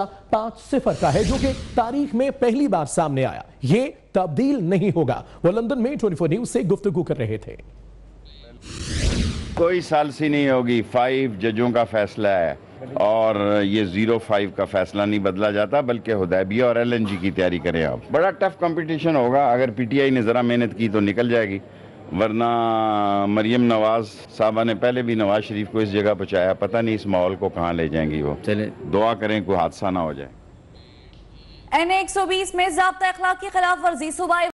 पांच सिफर का है जो कि तारीख में पहली बार सामने आया ये तब्दील नहीं होगा वो लंदन में 24 न्यूज से गुफ्तगु कर रहे थे कोई सालसी नहीं होगी फाइव जजों का फैसला है और ये जीरो फाइव का फैसला नहीं बदला जाता बल्कि हुदैबिया और एलएनजी की तैयारी करें आप बड़ा टफ कंपटीशन होगा अगर पीटीआई ने ज़रा मेहनत की तो निकल जाएगी ورنہ مریم نواز صاحبہ نے پہلے بھی نواز شریف کو اس جگہ پہنچایا پتہ نہیں اس ماحول کو کہاں لے جائیں گی وہ دعا کریں کوئی حادثہ نہ ہو جائے این ایک سو بیس میں اخلاق کی خلاف ورزی صوبائی